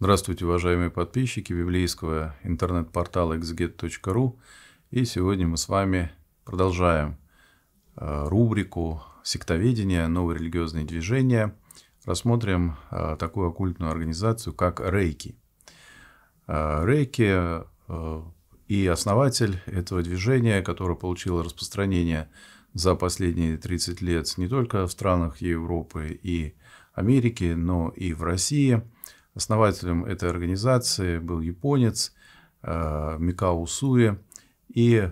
Здравствуйте, уважаемые подписчики библейского интернет-портала exget.ru. И сегодня мы с вами продолжаем э, рубрику «Сектоведение. Новые религиозные движения». Рассмотрим э, такую оккультную организацию, как Рейки. Э, рейки и основатель этого движения, которое получило распространение за последние 30 лет не только в странах Европы и Америки, но и в России – Основателем этой организации был японец э, Мика Суэ, и э,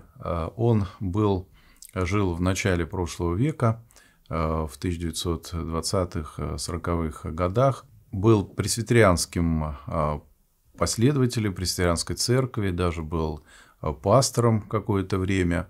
он был, жил в начале прошлого века, э, в 1920-40-х годах, был пресвитерианским последователем пресвитерианской церкви, даже был пастором какое-то время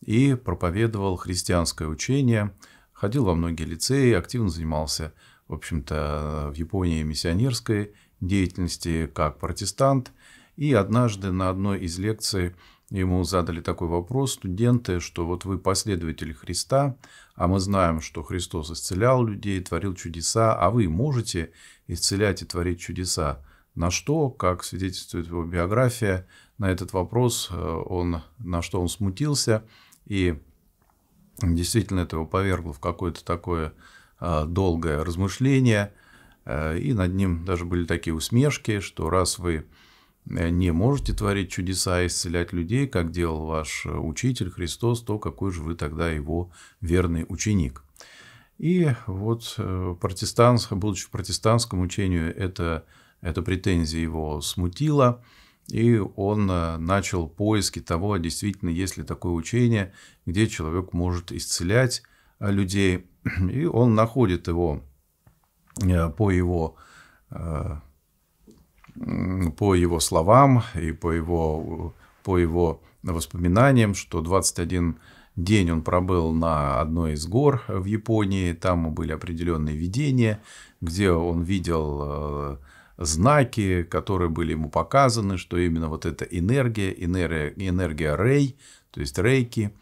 и проповедовал христианское учение, ходил во многие лицеи, активно занимался в общем-то, в Японии миссионерской деятельности как протестант. И однажды на одной из лекций ему задали такой вопрос студенты, что вот вы последователи Христа, а мы знаем, что Христос исцелял людей, творил чудеса, а вы можете исцелять и творить чудеса. На что, как свидетельствует его биография, на этот вопрос э, он, на что он смутился, и действительно это его повергло в какое-то такое Э, долгое размышление, э, и над ним даже были такие усмешки, что раз вы э, не можете творить чудеса и а исцелять людей, как делал ваш учитель Христос, то какой же вы тогда его верный ученик. И вот протестант, будучи протестантском учению, это, эта претензия его смутила, и он начал поиски того, а действительно, есть ли такое учение, где человек может исцелять людей, и он находит его э, по его э, по его словам и по его, по его воспоминаниям, что 21 день он пробыл на одной из гор в Японии, там были определенные видения, где он видел э, знаки, которые были ему показаны, что именно вот эта энергия, энергия, энергия рей, то есть рейки,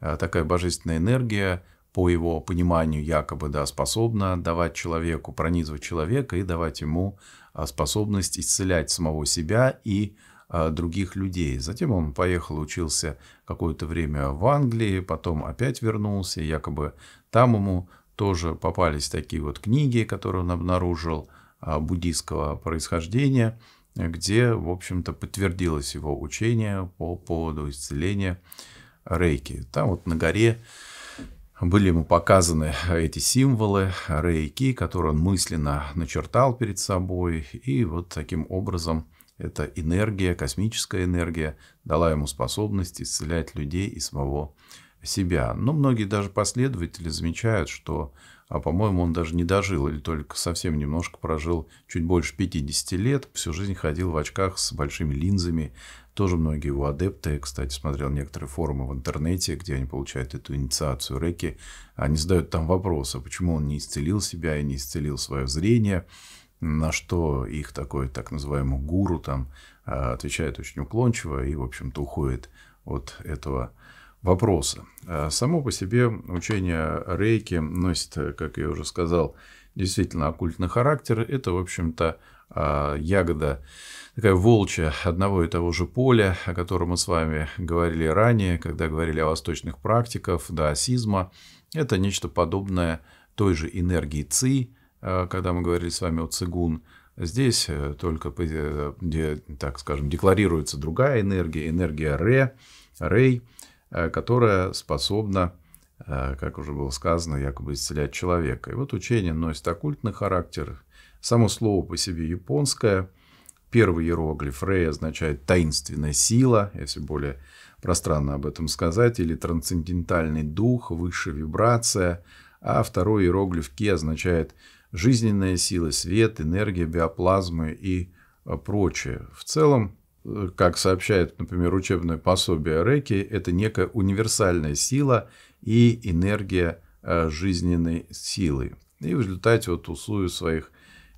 такая божественная энергия – по его пониманию якобы да, способна давать человеку, пронизывать человека и давать ему а, способность исцелять самого себя и а, других людей. Затем он поехал, учился какое-то время в Англии, потом опять вернулся, якобы там ему тоже попались такие вот книги, которые он обнаружил а, буддийского происхождения, где, в общем-то, подтвердилось его учение по поводу исцеления рейки. Там вот на горе были ему показаны эти символы, рейки, которые он мысленно начертал перед собой. И вот таким образом эта энергия, космическая энергия, дала ему способность исцелять людей и самого себя. Но многие даже последователи замечают, что, а, по-моему, он даже не дожил или только совсем немножко прожил, чуть больше 50 лет, всю жизнь ходил в очках с большими линзами, тоже многие его адепты, кстати, смотрел некоторые форумы в интернете, где они получают эту инициацию реки, они задают там вопрос, а почему он не исцелил себя и не исцелил свое зрение, на что их такой так называемый гуру там а, отвечает очень уклончиво и, в общем-то, уходит от этого вопроса. А, само по себе учение рейки носит, э, как я уже сказал, действительно оккультный характер. Это, в общем-то, а, ягода такая волчья одного и того же поля, о котором мы с вами говорили ранее, когда говорили о восточных практиках, даосизма. Это нечто подобное той же энергии ци, а, когда мы говорили с вами о цигун. Здесь э, только, так скажем, декларируется другая энергия, энергия ре, рей, а, которая способна как уже было сказано, якобы исцелять человека. И вот учение носит оккультный характер, Само слово по себе японское. Первый иероглиф Рэй означает «таинственная сила», если более пространно об этом сказать, или «трансцендентальный дух», «высшая вибрация». А второй иероглиф Ки означает «жизненная сила, свет, энергия, биоплазмы и э, прочее». В целом, э, как сообщает, например, учебное пособие Реки, это некая универсальная сила и энергия э, жизненной силы. И в результате вот Усую в своих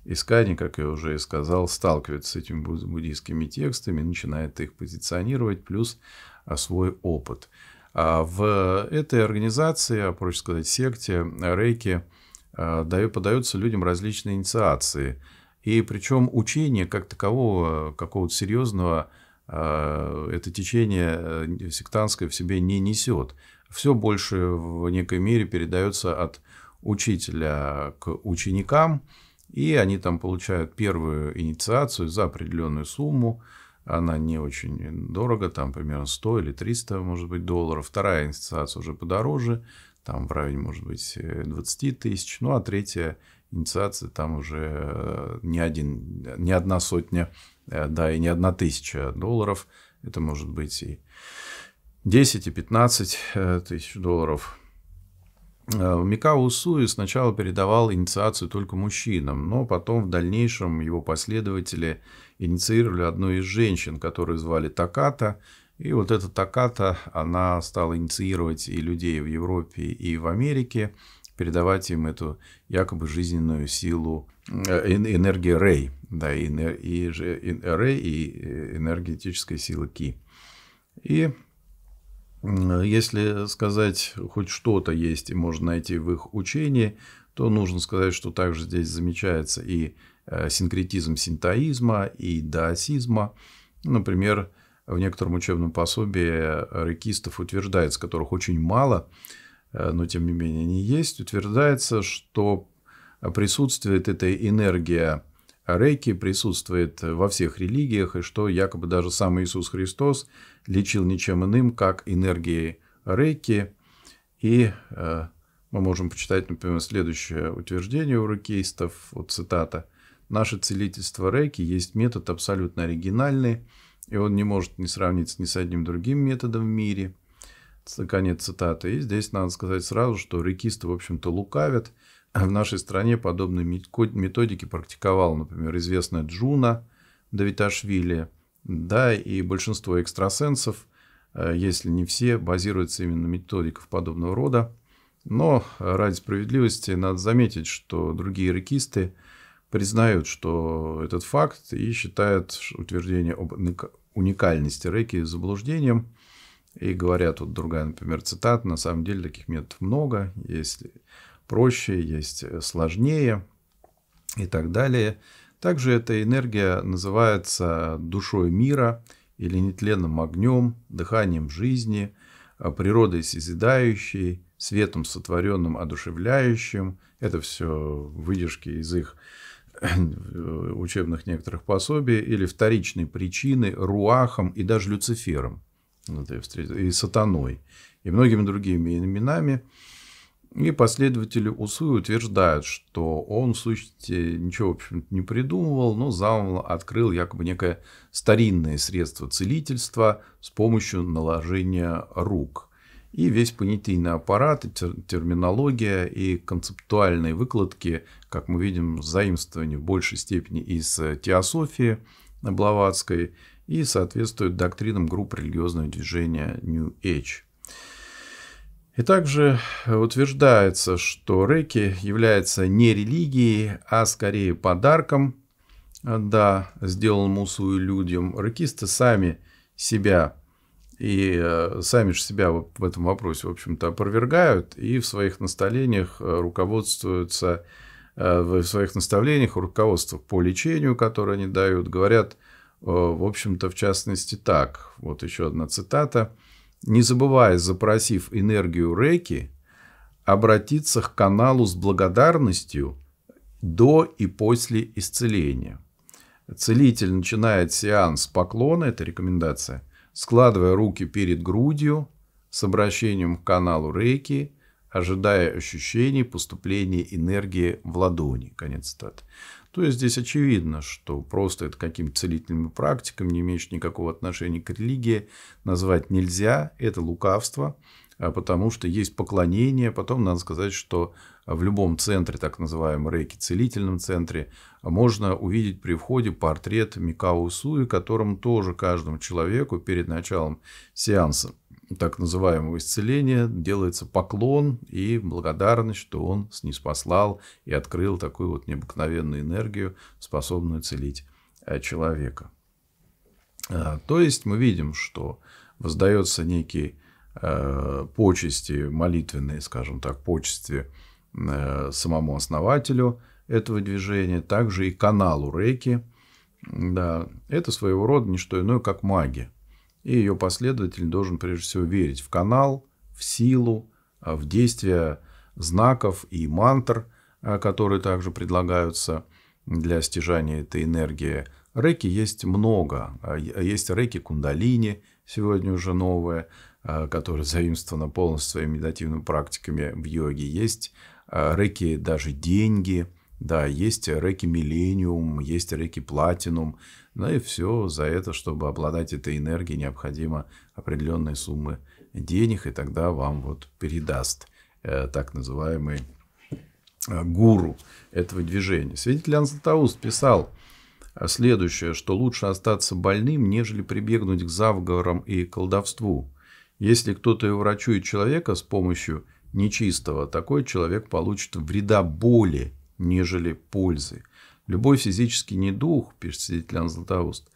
Искани, как я уже и сказал, сталкивается с этими буддийскими текстами, начинает их позиционировать, плюс а, свой опыт. А в этой организации, а проще сказать, секте а, рейки а, подаются людям различные инициации. И причем учение как такового, какого-то серьезного, это течение э, сектантское в себе не несет. Все больше в некой мере передается от учителя к ученикам, и они там получают первую инициацию за определенную сумму. Она не очень дорого, там примерно 100 или 300, может быть, долларов. Вторая инициация уже подороже, там в районе, может быть, 20 э, тысяч. Ну, а третья инициация там уже э, не, один, не одна сотня, э, да, и не одна тысяча долларов. Это может быть и 10, и 15 тысяч долларов. Э, Микао Усуи сначала передавал инициацию только мужчинам, но потом в дальнейшем его последователи инициировали одну из женщин, которую звали Таката, и вот эта Таката, она стала инициировать и людей в Европе, и в Америке, передавать им эту якобы жизненную силу, э, энергии Рей, да, и, и, и Рей, э, и энергетической силы Ки. И если сказать хоть что-то есть и можно найти в их учении, то нужно сказать, что также здесь замечается и э, синкретизм синтоизма, и даосизма. Например, в некотором учебном пособии рекистов утверждается, которых очень мало, э, но тем не менее они есть, утверждается, что присутствует эта энергия рейки присутствует во всех религиях, и что якобы даже сам Иисус Христос лечил ничем иным, как энергией рейки. И э, мы можем почитать, например, следующее утверждение у рейкистов, вот цитата. «Наше целительство рейки есть метод абсолютно оригинальный, и он не может не сравниться ни с одним другим методом в мире». Конец цитаты. И здесь надо сказать сразу, что рейкисты, в общем-то, лукавят – а в нашей стране подобные методики практиковал, например, известная Джуна Давиташвили. Да, и большинство экстрасенсов, э, если не все, базируются именно на методиках подобного рода. Но ради справедливости надо заметить, что другие рекисты признают, что этот факт и считают утверждение об уникальности реки заблуждением. И говорят, вот другая, например, цитата, на самом деле таких методов много. Если проще, есть э, сложнее и так далее. Также эта энергия называется душой мира или нетленным огнем, дыханием жизни, э, природой созидающей, светом сотворенным, одушевляющим. Это все выдержки из их э, учебных некоторых пособий, или вторичной причины Руахом и даже Люцифером, и Сатаной, и многими другими именами. И последователи Усы утверждают, что он, в сущности, ничего, в общем не придумывал, но замысел открыл якобы некое старинное средство целительства с помощью наложения рук. И весь понятийный аппарат, и терминология и концептуальные выкладки, как мы видим, заимствование в большей степени из э, теософии Блаватской и соответствуют доктринам групп религиозного движения New Age. И также э, утверждается, что реки является не религией, а скорее подарком, э, да, сделанному свою людям. Рекисты сами себя и э, сами же себя в этом вопросе, в общем-то, опровергают и в своих наставлениях руководствуются, в своих наставлениях, руководствах по лечению, которое они дают, говорят, в общем-то, в частности, так. Вот еще одна цитата – не забывая, запросив энергию Реки, обратиться к каналу с благодарностью до и после исцеления. Целитель начинает сеанс поклона, это рекомендация, складывая руки перед грудью с обращением к каналу Рейки, ожидая ощущений поступления энергии в ладони. Конец цитаты. То есть здесь очевидно, что просто это каким-то целительным практикам, не имеющим никакого отношения к религии, назвать нельзя. Это лукавство, а потому что есть поклонение. Потом надо сказать, что в любом центре, так называемом рейки, целительном центре, можно увидеть при входе портрет Микао Суи, которым тоже каждому человеку перед началом сеанса так называемого исцеления делается поклон и благодарность, что он снизпослал и открыл такую вот необыкновенную энергию, способную целить э, человека. Э, то есть мы видим, что воздается некий э, почести, молитвенные, скажем так, почести самому основателю этого движения, также и каналу Рейки. Да, это своего рода не что иное, как магия. И ее последователь должен прежде всего верить в канал, в силу, а, в действие знаков и мантр, а, которые также предлагаются для стяжания этой энергии. Реки есть много. А, есть реки кундалини, сегодня уже новые, которые заимствованы полностью своими медитативными практиками в йоге. Есть реки даже деньги – да, есть реки Миллениум, есть реки Платинум. Ну и все, за это, чтобы обладать этой энергией, необходимо определенные суммы денег, и тогда вам вот передаст э, так называемый э, гуру этого движения. Свидетель Иоанн Златоуст писал следующее, что лучше остаться больным, нежели прибегнуть к заговорам и колдовству. Если кто-то и врачует человека с помощью нечистого, такой человек получит вреда боли, нежели пользы. Любой физический недух, пишет свидетель Златоуст,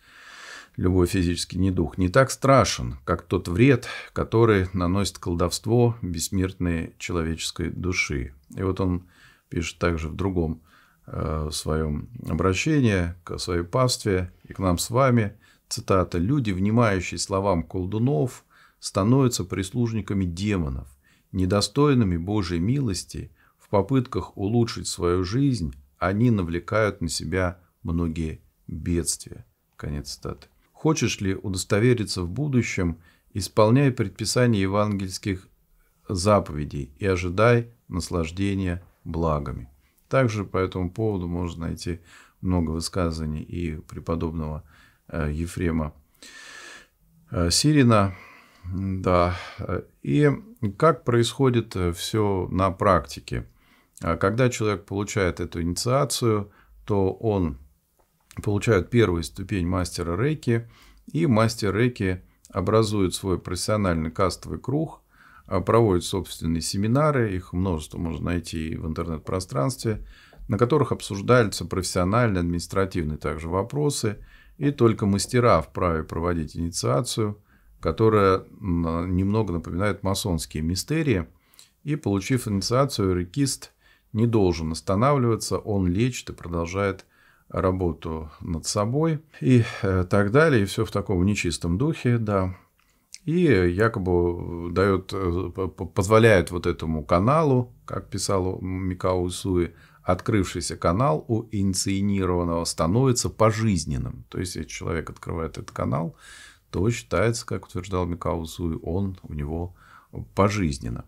любой физический недух не так страшен, как тот вред, который наносит колдовство бессмертной человеческой души. И вот он пишет также в другом э, своем обращении к своей пастве и к нам с вами, цитата, «Люди, внимающие словам колдунов, становятся прислужниками демонов, недостойными Божьей милости в попытках улучшить свою жизнь, они навлекают на себя многие бедствия. Конец цитаты. Хочешь ли удостовериться в будущем, исполняй предписания евангельских заповедей и ожидай наслаждения благами. Также по этому поводу можно найти много высказаний и преподобного э, Ефрема э, Сирина. Да. Э, и как происходит все на практике – а когда человек получает эту инициацию, то он получает первую ступень мастера рейки, и мастер рейки образует свой профессиональный кастовый круг, а, проводит собственные семинары, их множество можно найти в интернет-пространстве, на которых обсуждаются профессиональные, административные также вопросы, и только мастера вправе проводить инициацию, которая немного напоминает масонские мистерии, и получив инициацию, рекист – не должен останавливаться, он лечит и продолжает работу над собой и э, так далее, и все в таком нечистом духе, да. И якобы дает, э, позволяет вот этому каналу, как писал Микао Исуи, открывшийся канал у инсценированного становится пожизненным. То есть, если человек открывает этот канал, то считается, как утверждал Микао Зуи, он у него пожизненно.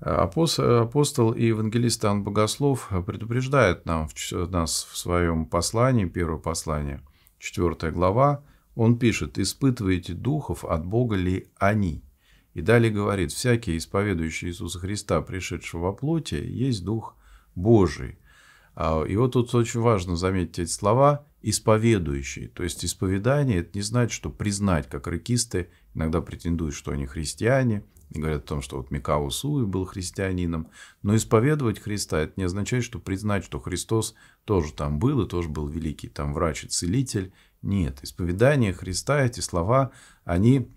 Апостол и евангелист Иоанн Богослов предупреждает нам, нас в своем послании, первое послание, 4 глава, он пишет, «Испытываете духов, от Бога ли они?» И далее говорит, «Всякий, исповедующий Иисуса Христа, пришедшего во плоти, есть Дух Божий». А, и вот тут очень важно заметить эти слова «исповедующий». То есть, исповедание – это не значит, что признать, как рыкисты иногда претендуют, что они христиане – и говорят о том, что вот Микао Суи был христианином. Но исповедовать Христа, это не означает, что признать, что Христос тоже там был и тоже был великий там врач и целитель. Нет, исповедание Христа, эти слова, они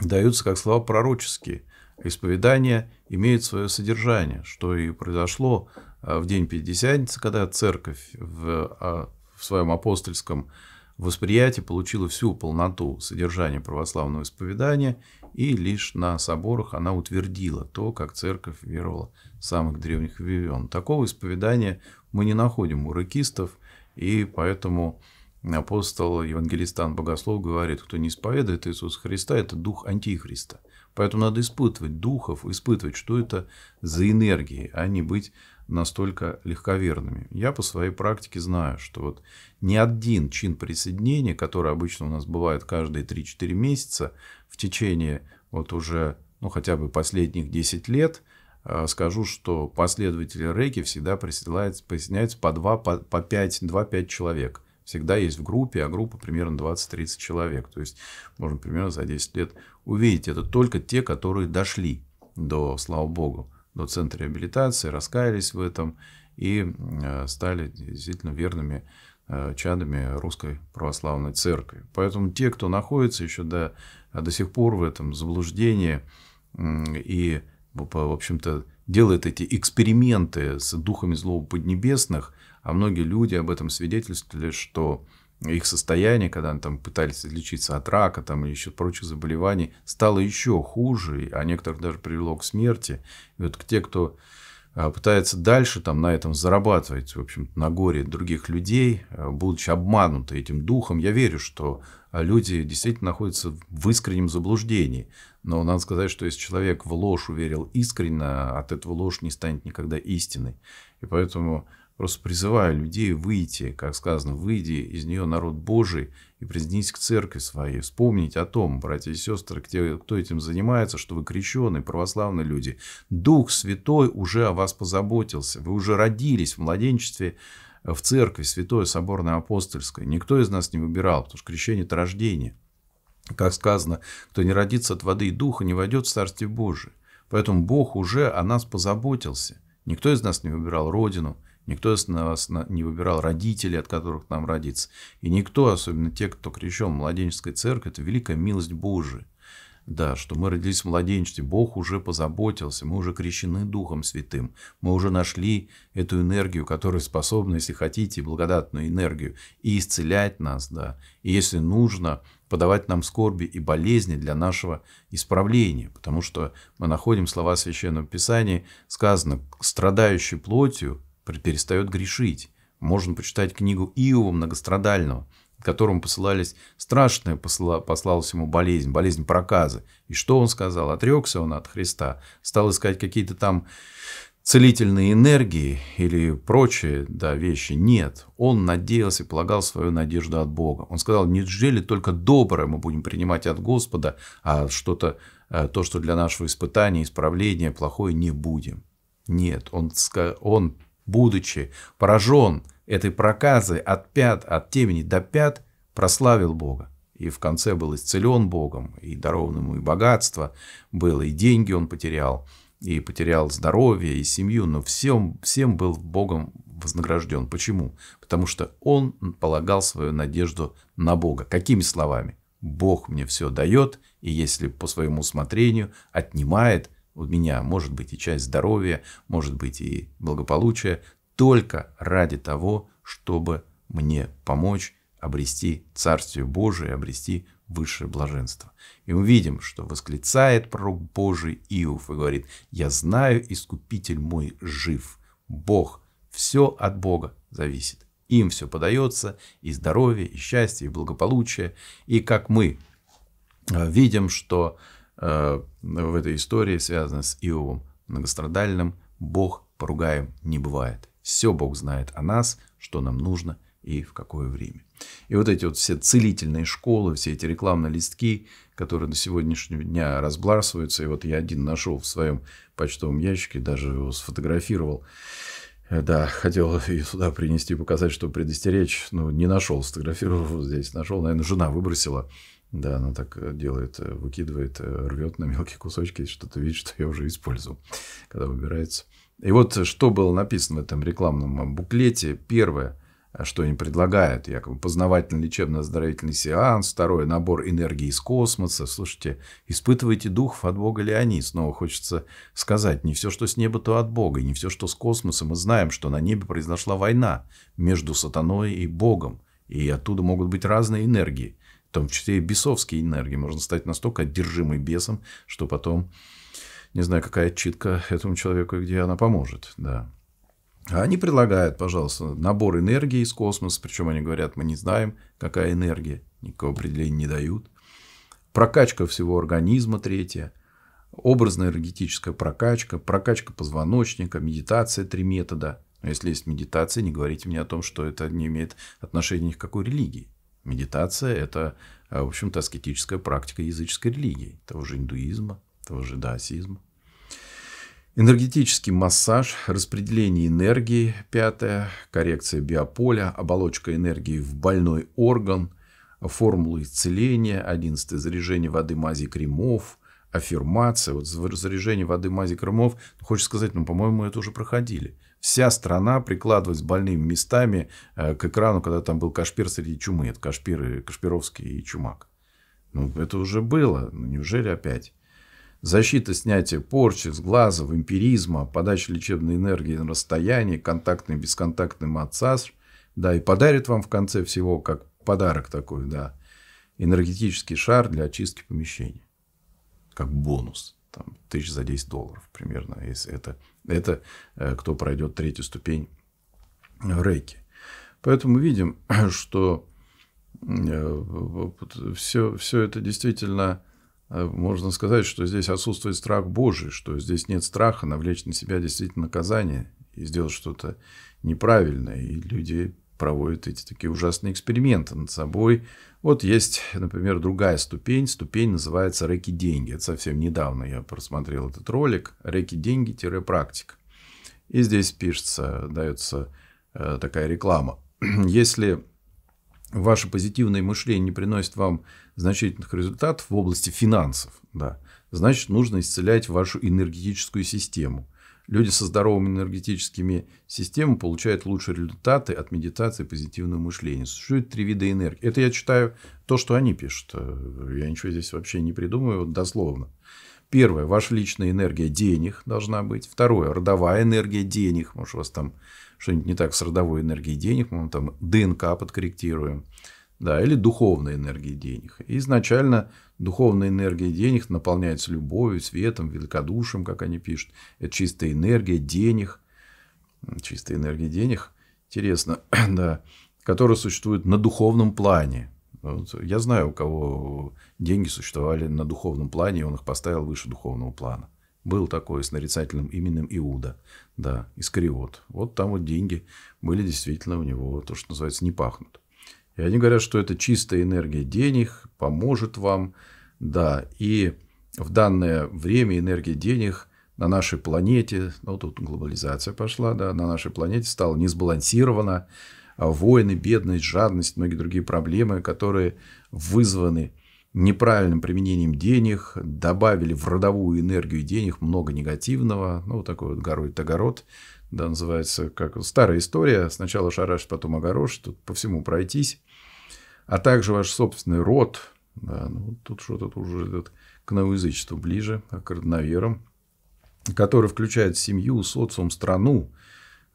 даются как слова пророческие. Исповедание имеет свое содержание, что и произошло а, в день Пятидесятницы, когда церковь в, а, в своем апостольском восприятии получила всю полноту содержания православного исповедания и лишь на соборах она утвердила то, как церковь веровала с самых древних времен. Такого исповедания мы не находим у рыкистов, и поэтому апостол Евангелистан Богослов говорит, кто не исповедует Иисуса Христа, это дух антихриста. Поэтому надо испытывать духов, испытывать, что это за энергии, а не быть настолько легковерными. Я по своей практике знаю, что вот ни один чин присоединения, который обычно у нас бывает каждые 3-4 месяца, течение вот уже ну, хотя бы последних 10 лет, э, скажу, что последователи рейки всегда присоединяются по 2, по, по 5, 2-5 человек. Всегда есть в группе, а группа примерно 20-30 человек. То есть, можно примерно за 10 лет увидеть. Это только те, которые дошли до, слава богу, до центра реабилитации, раскаялись в этом и э, стали действительно верными Э, чадами Русской Православной Церкви. Поэтому те, кто находится еще до, э, до сих пор в этом заблуждении и, в общем-то, делает эти эксперименты с духами злого поднебесных, а многие люди об этом свидетельствовали, что их состояние, когда они там пытались излечиться от рака там, и еще прочих заболеваний, стало еще хуже, а некоторых даже привело к смерти. И вот те, кто а, пытается дальше там на этом зарабатывать, в общем на горе других людей, а, будучи обмануты этим духом. Я верю, что а, люди действительно находятся в искреннем заблуждении. Но надо сказать, что если человек в ложь уверил искренне, от этого ложь не станет никогда истиной. И поэтому Просто призываю людей выйти, как сказано, выйди из нее народ Божий и признись к церкви своей. Вспомнить о том, братья и сестры, кто этим занимается, что вы крещеные, православные люди. Дух Святой уже о вас позаботился. Вы уже родились в младенчестве э, в церкви Святой Соборной Апостольской. Никто из нас не выбирал, потому что крещение – это рождение. Как сказано, кто не родится от воды и духа, не войдет в Царствие Божие. Поэтому Бог уже о нас позаботился. Никто из нас не выбирал родину – Никто из нас не выбирал родителей, от которых нам родиться. И никто, особенно те, кто крещен в младенческой церкви, это великая милость Божия. Да, что мы родились в младенчестве, Бог уже позаботился, мы уже крещены Духом Святым, мы уже нашли эту энергию, которая способна, если хотите, благодатную энергию, и исцелять нас, да, и если нужно, подавать нам скорби и болезни для нашего исправления, потому что мы находим слова Священного Писания, сказано, страдающий плотью перестает грешить. Можно почитать книгу Иова Многострадального, которому посылались страшные, посла, послалась ему болезнь, болезнь проказы. И что он сказал? Отрекся он от Христа, стал искать какие-то там целительные энергии или прочие да, вещи. Нет, он надеялся и полагал свою надежду от Бога. Он сказал, неужели только доброе мы будем принимать от Господа, а что-то, э, то, что для нашего испытания, исправления плохое, не будем. Нет, он, он будучи поражен этой проказой от пят, от темени до пят, прославил Бога. И в конце был исцелен Богом, и даровано ему и богатство было, и деньги он потерял, и потерял здоровье, и семью, но всем, всем был Богом вознагражден. Почему? Потому что он полагал свою надежду на Бога. Какими словами? Бог мне все дает, и если по своему усмотрению отнимает – у меня может быть и часть здоровья, может быть и благополучие, только ради того, чтобы мне помочь обрести Царствие Божие, обрести высшее блаженство. И мы видим, что восклицает пророк Божий Иов и говорит, «Я знаю, Искупитель мой жив, Бог, все от Бога зависит». Им все подается, и здоровье, и счастье, и благополучие. И как мы э, видим, что Э, в этой истории связанной с Иовом многострадальным. Бог поругаем не бывает. Все Бог знает о нас, что нам нужно и в какое время. И вот эти вот все целительные школы, все эти рекламные листки, которые на сегодняшний день разбрасываются. И вот я один нашел в своем почтовом ящике, даже его сфотографировал. Э, да, хотел и сюда принести, показать, чтобы предостеречь. но ну, не нашел, сфотографировал здесь. Нашел, наверное, жена выбросила. Да, она так э, делает, э, выкидывает, э, рвет на мелкие кусочки, что-то видит, что я уже использую, когда выбирается. И вот что было написано в этом рекламном буклете. Первое, что они предлагают, якобы познавательный лечебно-оздоровительный сеанс. Второе, набор энергии из космоса. Слушайте, испытывайте духов, от Бога ли они? Снова хочется сказать, не все, что с неба, то от Бога. И не все, что с космоса. Мы знаем, что на небе произошла война между сатаной и Богом. И оттуда могут быть разные энергии в том числе и бесовские энергии. Можно стать настолько одержимым бесом, что потом не знаю, какая читка этому человеку и где она поможет. Да. А они предлагают, пожалуйста, набор энергии из космоса, причем они говорят, мы не знаем, какая энергия, никакого определения не дают. Прокачка всего организма третья, образная энергетическая прокачка, прокачка позвоночника, медитация три метода. Но если есть медитация, не говорите мне о том, что это не имеет отношения ни к какой религии. Медитация – это, э, в общем-то, аскетическая практика языческой религии, того же индуизма, того же даосизма. Энергетический массаж, распределение энергии, пятое, коррекция биополя, оболочка энергии в больной орган, формулы исцеления, одиннадцатое, заряжение воды мази кремов, аффирмация. Вот заряжение воды мази кремов, ну, хочется сказать, ну, по-моему, мы это уже проходили – вся страна прикладывалась больными местами э, к экрану, когда там был Кашпир среди чумы. Это Кашпир, э, Кашпировский и Чумак. Ну, это уже было. Ну, неужели опять? Защита снятия порчи, сглаза, вампиризма, подача лечебной энергии на расстоянии, контактный и бесконтактный массаж. Да, и подарит вам в конце всего, как подарок такой, да, энергетический шар для очистки помещения. Как бонус. Там, тысяч за 10 долларов примерно, если это это э, кто пройдет третью ступень рейки. Поэтому мы видим, что э, все, все это действительно, э, можно сказать, что здесь отсутствует страх Божий, что здесь нет страха навлечь на себя действительно наказание и сделать что-то неправильное. И люди проводят эти такие ужасные эксперименты над собой. Вот есть, например, другая ступень. Ступень называется «Реки деньги». Это совсем недавно я просмотрел этот ролик. «Реки деньги-практика». И здесь пишется, дается э, такая реклама. Если ваше позитивное мышление не приносит вам значительных результатов в области финансов, да, значит, нужно исцелять вашу энергетическую систему – Люди со здоровыми энергетическими системами получают лучшие результаты от медитации и позитивного мышления. Существует три вида энергии. Это я читаю то, что они пишут. Я ничего здесь вообще не придумываю, вот дословно. Первое. Ваша личная энергия денег должна быть. Второе. Родовая энергия денег. Может, у вас там что-нибудь не так с родовой энергией денег. Мы там ДНК подкорректируем. Да, или духовная энергия денег. И изначально Духовная энергия денег наполняется любовью, светом, великодушием, как они пишут. Это чистая энергия денег. Чистая энергия денег. Интересно, да. Которая существует на духовном плане. Вот я знаю, у кого деньги существовали на духовном плане, и он их поставил выше духовного плана. Был такой с нарицательным именем Иуда, да, Искариот. Вот там вот деньги были действительно у него, то, что называется, не пахнут. И они говорят, что это чистая энергия денег, поможет вам. Да, и в данное время энергия денег на нашей планете, ну тут глобализация пошла, да, на нашей планете стала несбалансирована. А войны, бедность, жадность, многие другие проблемы, которые вызваны неправильным применением денег, добавили в родовую энергию денег много негативного, ну, вот такой вот горой-то огород, да, называется, как старая история, сначала шарашь, потом огород, тут по всему пройтись, а также ваш собственный род, да, ну, тут что-то уже идет к новоязычеству ближе, а к родноверам, который включает семью, социум, страну,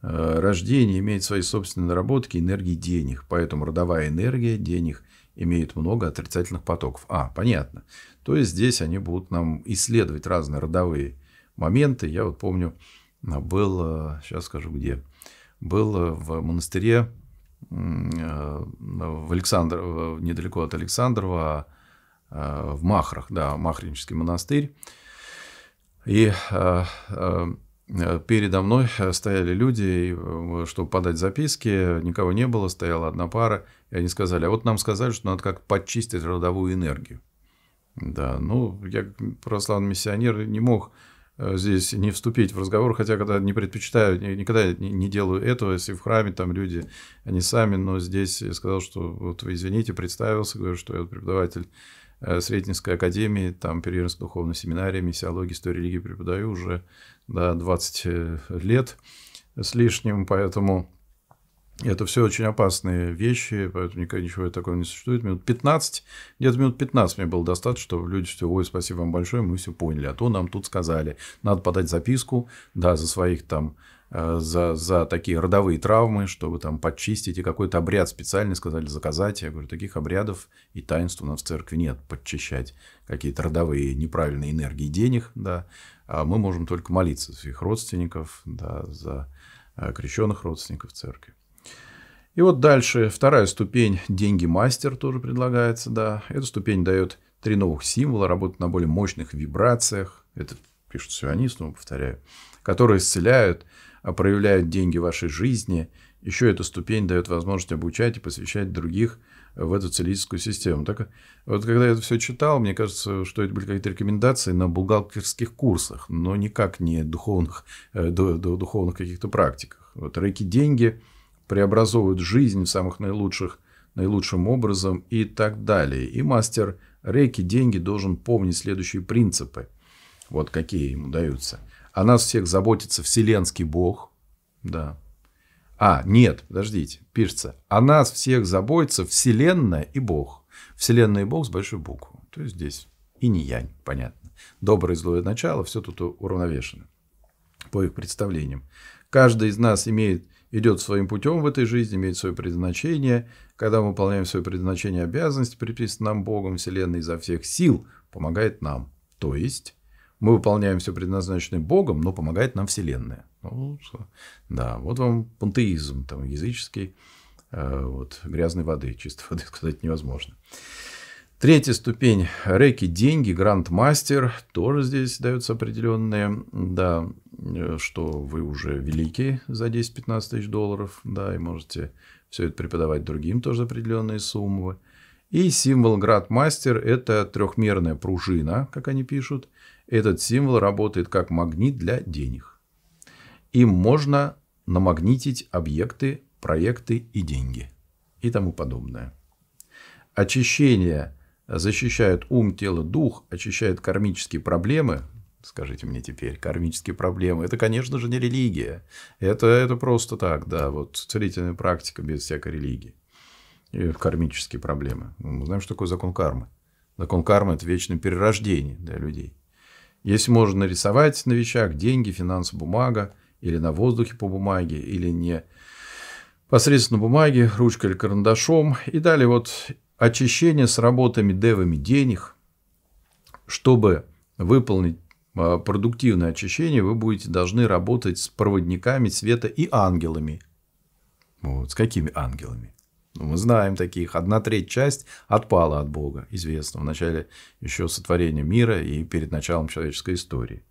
э, рождение имеет свои собственные наработки энергии денег, поэтому родовая энергия денег имеет много отрицательных потоков. А, понятно. То есть здесь они будут нам исследовать разные родовые моменты. Я вот помню, был, сейчас э, скажу где, был э, в монастыре Э, в Александр, недалеко от Александрова, э, в Махрах, да, Махринческий монастырь. И э, передо мной стояли люди, чтобы подать записки, никого не было, стояла одна пара, и они сказали, а вот нам сказали, что надо как подчистить родовую энергию. Да, ну, я, православный миссионер, не мог Э, здесь не вступить в разговор, хотя когда не предпочитаю, никогда не делаю этого, если в храме там люди, они сами, но здесь я сказал, что вот вы извините, представился, говорю, что я преподаватель э, Сретенской академии, там Переринской духовной семинарии, миссиологии, истории религии преподаю уже да, 20 э, лет с лишним, поэтому это все очень опасные вещи, поэтому никогда ничего такого не существует. Минут 15, где-то минут 15 мне было достаточно, чтобы люди все, ой, спасибо вам большое, мы все поняли. А то нам тут сказали, надо подать записку, да, за своих там э, за, за такие родовые травмы, чтобы там подчистить, и какой-то обряд специальный сказали заказать. Я говорю, таких обрядов и таинств у нас в церкви нет, подчищать какие-то родовые неправильные энергии денег, да. А мы можем только молиться за своих родственников, да, за э, крещенных родственников церкви. И вот дальше вторая ступень «Деньги мастер» тоже предлагается. Да. Эта ступень дает три новых символа, работает на более мощных вибрациях. Это пишут сионисту, повторяю. Которые исцеляют, а проявляют деньги в вашей жизни. Еще эта ступень дает возможность обучать и посвящать других в эту целительскую систему. Так вот, когда я это все читал, мне кажется, что это были какие-то рекомендации на бухгалтерских курсах, но никак не духовных, э, духовных каких-то практиках. Вот рейки деньги – преобразовывают жизнь в самых наилучших, наилучшим образом и так далее. И мастер реки деньги должен помнить следующие принципы. Вот какие ему даются. О нас всех заботится Вселенский Бог. Да. А, нет, подождите, пишется. О нас всех заботится Вселенная и Бог. Вселенная и Бог с большой буквы. То есть здесь и не янь, понятно. Доброе и злое начало, все тут уравновешено. По их представлениям. Каждый из нас имеет идет своим путем в этой жизни, имеет свое предназначение. Когда мы выполняем свое предназначение, обязанность, приписанная нам Богом, Вселенной изо всех сил, помогает нам. То есть, мы выполняем все предназначенное Богом, но помогает нам Вселенная. Ну, да, вот вам пантеизм там, языческий, э, вот, грязной воды, чистой воды сказать невозможно. Третья ступень реки – деньги, грандмастер. Тоже здесь даются определенные, да, что вы уже великий за 10-15 тысяч долларов, да, и можете все это преподавать другим тоже определенные суммы. И символ градмастер – это трехмерная пружина, как они пишут. Этот символ работает как магнит для денег. Им можно намагнитить объекты, проекты и деньги и тому подобное. Очищение – защищают ум, тело, дух, очищают кармические проблемы, скажите мне теперь, кармические проблемы, это, конечно же, не религия. Это, это просто так, да, вот целительная практика без всякой религии. И кармические проблемы. Ну, мы знаем, что такое закон кармы. Закон кармы – это вечное перерождение для людей. Если можно нарисовать на вещах деньги, финансы, бумага, или на воздухе по бумаге, или не посредственно бумаги, ручкой или карандашом. И далее вот очищение с работами девами денег. Чтобы выполнить а, продуктивное очищение, вы будете должны работать с проводниками света и ангелами. Вот, с какими ангелами? Ну, мы знаем таких. Одна треть часть отпала от Бога, известно, в начале еще сотворения мира и перед началом человеческой истории.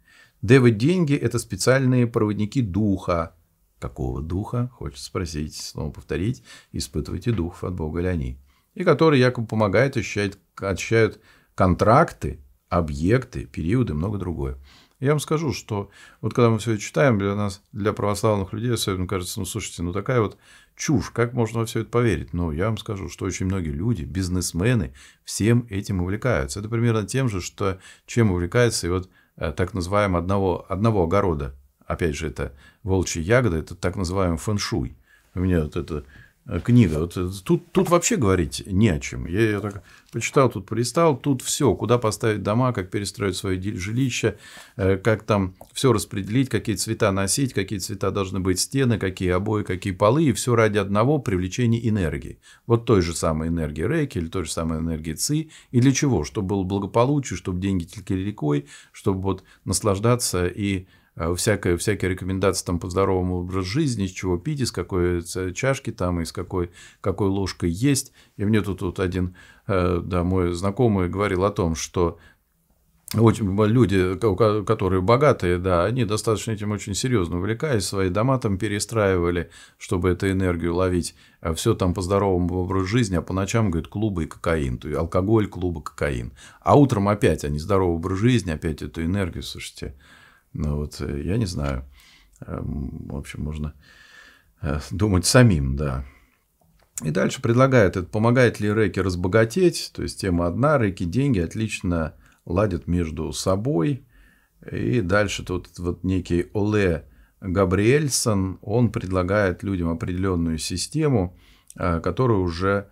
Девы деньги – это специальные проводники духа. Какого духа? Хочется спросить, снова повторить. Испытывайте дух от Бога ли они? и которые якобы помогают ощущать, ощущают контракты, объекты, периоды много другое. Я вам скажу, что вот когда мы все это читаем, для нас, для православных людей особенно кажется, ну, слушайте, ну, такая вот чушь, как можно во все это поверить? Но я вам скажу, что очень многие люди, бизнесмены, всем этим увлекаются. Это примерно тем же, что, чем увлекается и вот э, так называемый одного, одного огорода. Опять же, это волчья ягода, это так называемый фэншуй. У меня вот это Э, книга. Вот э, тут, тут вообще говорить не о чем. Я ее так почитал, тут пристал тут все, куда поставить дома, как перестроить свое жилище, э, как там все распределить, какие цвета носить, какие цвета должны быть стены, какие обои, какие полы, и все ради одного привлечения энергии. Вот той же самой энергии Рейки или той же самой энергии Ци. И для чего? Чтобы было благополучие, чтобы деньги текли рекой, чтобы вот наслаждаться и Э, всякая всякие рекомендации там по здоровому образу жизни, из чего пить, из какой чашки там, из какой, какой ложкой есть. И мне тут, вот один э, да, мой знакомый говорил о том, что очень, люди, которые богатые, да, они достаточно этим очень серьезно увлекаясь, свои дома там перестраивали, чтобы эту энергию ловить. А Все там по здоровому образу жизни, а по ночам, говорит, клубы и кокаин. То есть алкоголь, клубы, кокаин. А утром опять они здоровый образ жизни, опять эту энергию, слушайте. Ну вот э, я не знаю. Эм, в общем, можно э, думать самим, да. И дальше предлагает, это помогает ли реки разбогатеть, то есть тема одна, реки деньги отлично ладят между собой. И дальше тут вот некий Оле Габриэльсон, он предлагает людям определенную систему, э, которая уже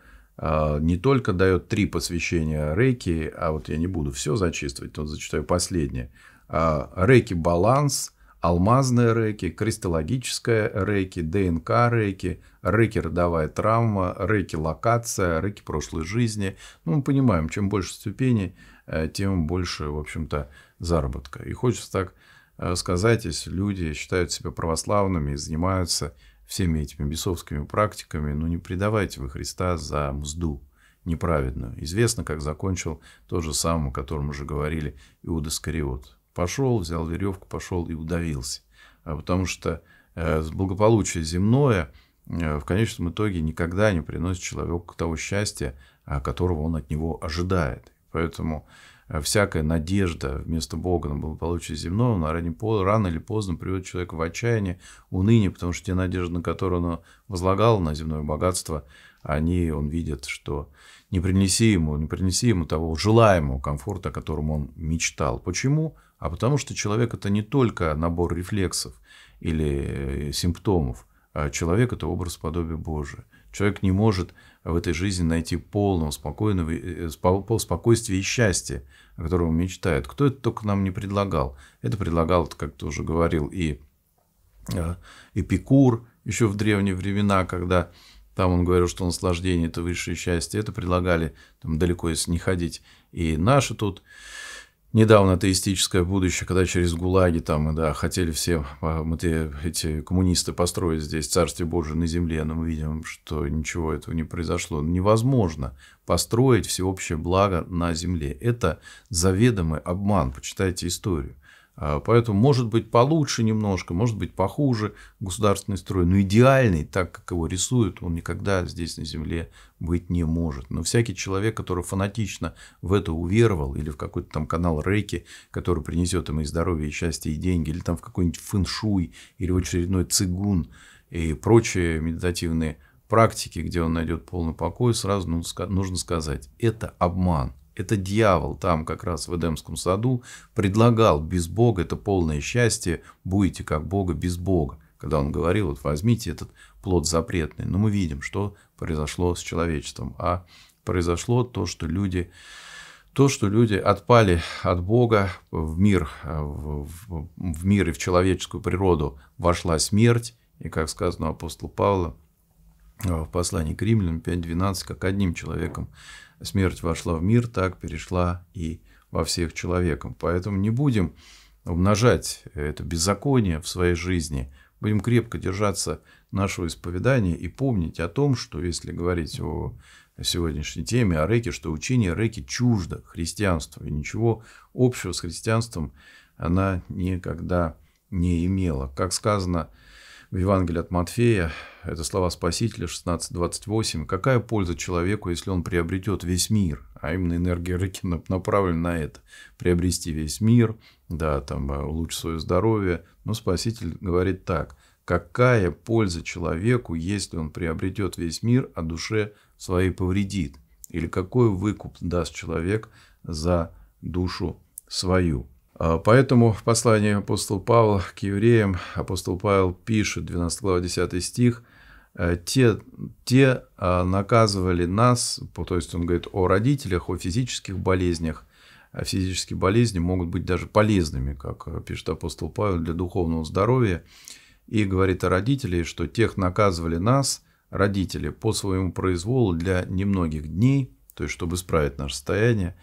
не только дает три посвящения рейки, а вот я не буду все зачитывать, то зачитаю последнее. А, реки баланс, алмазные реки, кристаллогическая реки, ДНК реки, реки родовая травма, реки локация, реки прошлой жизни. Ну, мы понимаем, чем больше ступеней, э, тем больше, в общем-то, заработка. И хочется так э, сказать, если люди считают себя православными и занимаются всеми этими бесовскими практиками, ну не предавайте вы Христа за мзду неправедную. Известно, как закончил то же самое, о котором уже говорили Иуда Скариот. Пошел, взял веревку, пошел и удавился. А потому что э, благополучие земное э, в конечном итоге никогда не приносит человеку того счастья, а, которого он от него ожидает. Поэтому э, всякая надежда вместо Бога на благополучие земного, она рано, рано или поздно приводит человека в отчаяние, уныние, потому что те надежды, на которые он возлагал на земное богатство, они, он видит, что не принеси ему, не принеси ему того желаемого комфорта, о котором он мечтал. Почему? а потому что человек это не только набор рефлексов или э, симптомов, а человек это образ подобия Божия. Человек не может в этой жизни найти полного спокойного, э, э, спокойствия и счастья, о котором мечтает. Кто это только нам не предлагал? Это предлагал, как ты уже говорил, и Эпикур еще в древние времена, когда там он говорил, что наслаждение – это высшее счастье. Это предлагали там, далеко, если не ходить. И наши тут недавно атеистическое будущее, когда через ГУЛАГи там, да, хотели все а, мы эти коммунисты построить здесь Царствие Божие на земле, но мы видим, что ничего этого не произошло. Невозможно построить всеобщее благо на земле. Это заведомый обман, почитайте историю. А, поэтому может быть получше немножко, может быть похуже государственный строй, но идеальный, так как его рисуют, он никогда здесь на Земле быть не может. Но всякий человек, который фанатично в это уверовал, или в какой-то там канал Рейки, который принесет ему и здоровье, и счастье, и деньги, или там в какой-нибудь фэншуй, или в очередной цигун и прочие медитативные практики, где он найдет полный покой, сразу нужно сказать, это обман. Это дьявол там, как раз в Эдемском саду, предлагал без Бога это полное счастье, будете как Бога без Бога. Когда он говорил, вот возьмите этот плод запретный. Но мы видим, что произошло с человечеством. А произошло то, что люди то, что люди отпали от Бога в мир, в, в, мир и в человеческую природу вошла смерть, и, как сказано у апостола Павла э, в послании к римлянам 5.12, как одним человеком смерть вошла в мир, так перешла и во всех человеком. Поэтому не будем умножать это беззаконие в своей жизни, будем крепко держаться нашего исповедания и помнить о том, что если говорить о сегодняшней теме, о реке, что учение реки чуждо христианству, и ничего общего с христианством она никогда не имела. Как сказано в Евангелии от Матфея, это слова Спасителя 16.28, какая польза человеку, если он приобретет весь мир, а именно энергия рыки направлена на это, приобрести весь мир, да, там, э, улучшить свое здоровье, но Спаситель говорит так, какая польза человеку, если он приобретет весь мир, а душе своей повредит, или какой выкуп даст человек за душу свою. А, поэтому в послании апостол Павла к евреям апостол Павел пишет, 12 глава 10 стих, «Э, те, те а, наказывали нас, то есть он говорит о родителях, о физических болезнях, а физические болезни могут быть даже полезными, как э, пишет апостол Павел, для духовного здоровья, и говорит о родителях, что тех наказывали нас, родители, по своему произволу для немногих дней, то есть чтобы исправить наше состояние,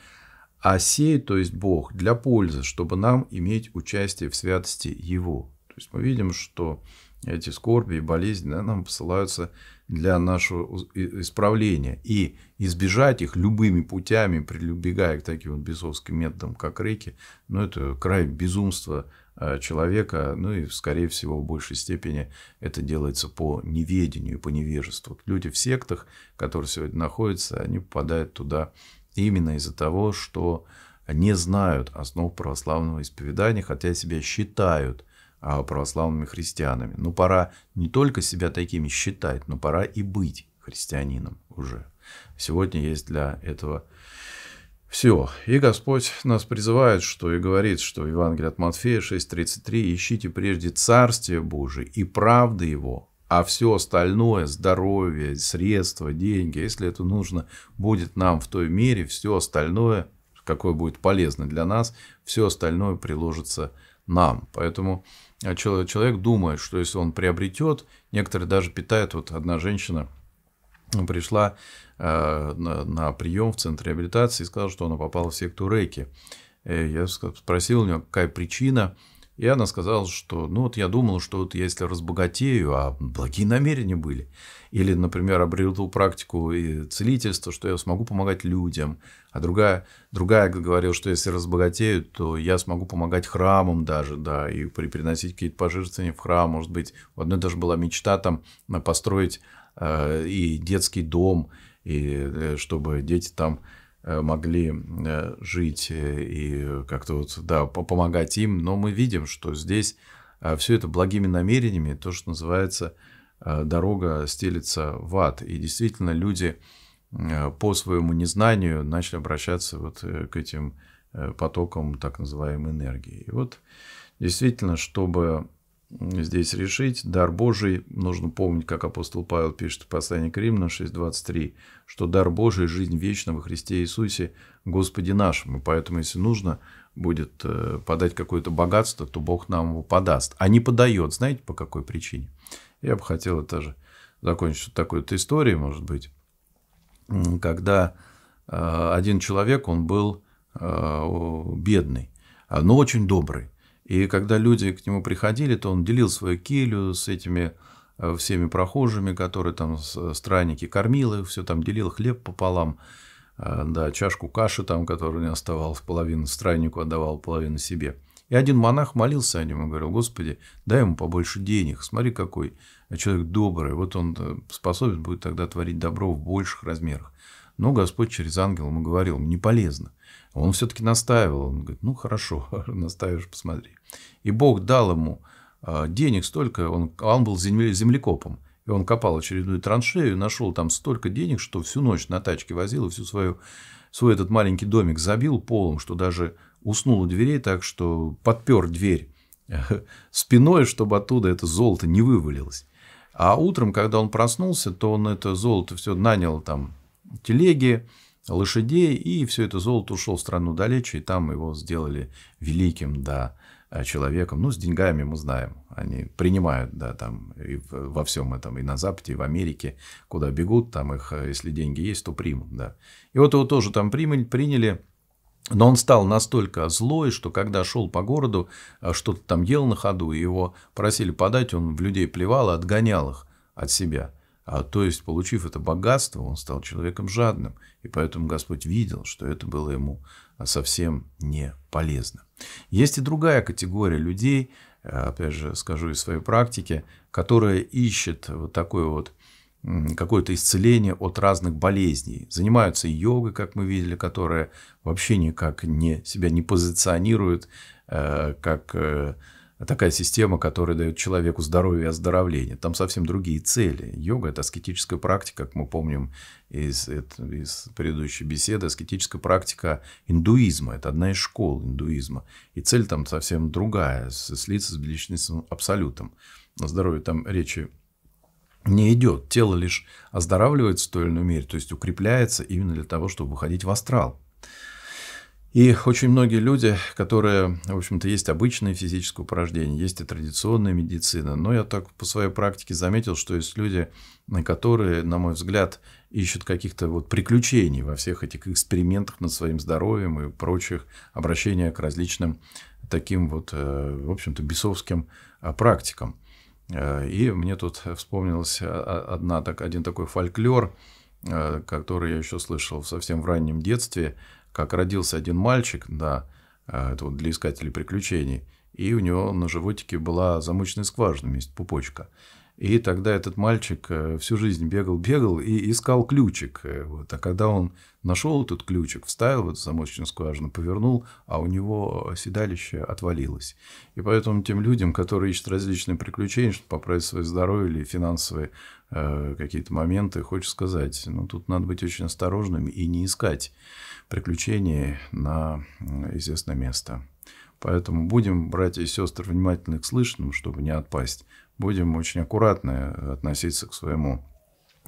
а сей, то есть Бог, для пользы, чтобы нам иметь участие в святости Его. То есть мы видим, что эти скорби и болезни да, нам посылаются для нашего исправления. И избежать их любыми путями, прилюбегая к таким вот бесовским методам, как реки, ну, это край безумства э, человека, ну и, скорее всего, в большей степени это делается по неведению, по невежеству. Люди в сектах, которые сегодня находятся, они попадают туда Именно из-за того, что не знают основ православного исповедания, хотя себя считают а, православными христианами. Но пора не только себя такими считать, но пора и быть христианином уже. Сегодня есть для этого все. И Господь нас призывает, что и говорит, что в Евангелии от Матфея 6.33 «Ищите прежде Царствие Божие и правды Его, а все остальное, здоровье, средства, деньги, если это нужно, будет нам в той мере, все остальное, какое будет полезно для нас, все остальное приложится нам. Поэтому э, человек думает, что если он приобретет, некоторые даже питают, вот одна женщина пришла э, на прием в центр реабилитации и сказала, что она попала в секту рейки. Э, я спросил у нее, какая причина, и она сказала, что ну вот я думала, что вот если разбогатею, а благие намерения были. Или, например, обрелу практику и целительство, что я смогу помогать людям. А другая, другая говорила, что если разбогатею, то я смогу помогать храмам даже, да, и приносить какие-то пожертвования в храм. Может быть, у одной даже была мечта там э, построить э, и детский дом, и э, чтобы дети там Э, могли э, жить э, и как-то вот, да, помогать им. Но мы видим, что здесь все это благими намерениями, то, что называется, дорога стелится в ад. И действительно люди по своему незнанию начали обращаться вот к этим потокам так называемой энергии. И вот действительно, чтобы здесь решить. Дар Божий, нужно помнить, как апостол Павел пишет в послании к Римлянам 6.23, что дар Божий – жизнь вечна во Христе Иисусе, Господе и Поэтому, если нужно будет э, подать какое-то богатство, то Бог нам его подаст. А не подает, знаете, по какой причине? Я бы хотел это же закончить вот такой вот историей, может быть, когда э, один человек, он был э, бедный, но очень добрый. И когда люди к нему приходили, то он делил свою келью с этими э, всеми прохожими, которые там э, странники, кормил их, все там делил хлеб пополам, э, да, чашку каши там, которую не оставалось, половину страннику отдавал, половину себе. И один монах молился о нем и говорил, Господи, дай ему побольше денег, смотри какой человек добрый, вот он способен будет тогда творить добро в больших размерах. Но «Ну, Господь через ангела ему говорил, не полезно. Он все-таки настаивал. Он говорит, ну хорошо, настаиваешь, посмотри. И Бог дал ему а, денег столько, он, а он был землекопом. И он копал очередную траншею и нашел там столько денег, что всю ночь на тачке возил и всю свою, свой этот маленький домик забил полом, что даже уснул у дверей так, что подпер дверь спиной, чтобы оттуда это золото не вывалилось. А утром, когда он проснулся, то он это золото все нанял там телеги, лошадей, и все это золото ушло в страну далече, и там его сделали великим, да, э, человеком. Ну, с деньгами мы знаем, они принимают, да, там и во всем этом, и на Западе, и в Америке, куда бегут, там их, э, если деньги есть, то примут, да. И вот его тоже там приняли, приняли но он стал настолько злой, что когда шел по городу, э, что-то там ел на ходу, и его просили подать, он в людей плевал и отгонял их от себя а То есть, получив это богатство, он стал человеком жадным, и поэтому Господь видел, что это было ему а, совсем не полезно. Есть и другая категория людей, э, опять же, скажу из своей практики, которая ищет вот такое вот какое-то исцеление от разных болезней. Занимаются йогой, как мы видели, которая вообще никак не, себя не позиционирует э, как э, такая система, которая дает человеку здоровье и оздоровление. Там совсем другие цели. Йога – это аскетическая практика, как мы помним из, из предыдущей беседы. Аскетическая практика индуизма – это одна из школ индуизма. И цель там совсем другая – слиться с личностным абсолютом. На здоровье там речи не идет. Тело лишь оздоравливается в той или иной мере, то есть укрепляется именно для того, чтобы выходить в астрал. И очень многие люди, которые, в общем-то, есть обычные физические упражнения, есть и традиционная медицина, но я так по своей практике заметил, что есть люди, которые, на мой взгляд, ищут каких-то вот приключений во всех этих экспериментах над своим здоровьем и прочих обращениях к различным таким вот, э, в общем-то, бесовским а, практикам. Э, и мне тут вспомнилась а, а, одна, так, один такой фольклор, э, который я еще слышал совсем в раннем детстве, как родился один мальчик, да, э, это вот для искателей приключений, и у него на животике была замочная скважина вместе пупочка. И тогда этот мальчик э, всю жизнь бегал-бегал и искал ключик. Э, вот. А когда он нашел этот ключик, вставил в эту замочную скважину, повернул, а у него седалище отвалилось. И поэтому тем людям, которые ищут различные приключения, чтобы поправить свое здоровье или финансовые э, какие-то моменты, хочу сказать, ну, тут надо быть очень осторожным и не искать приключения на известное место. Поэтому будем, братья и сестры, внимательны к слышанному, чтобы не отпасть будем очень аккуратно э, относиться к своему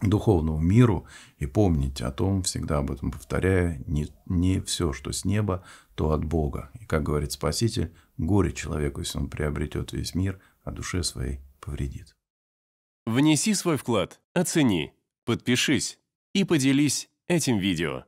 духовному миру и помнить о том, всегда об этом повторяя, не, не все, что с неба, то от Бога. И, как говорит Спаситель, горе человеку, если он приобретет весь мир, а душе своей повредит. Внеси свой вклад, оцени, подпишись и поделись этим видео.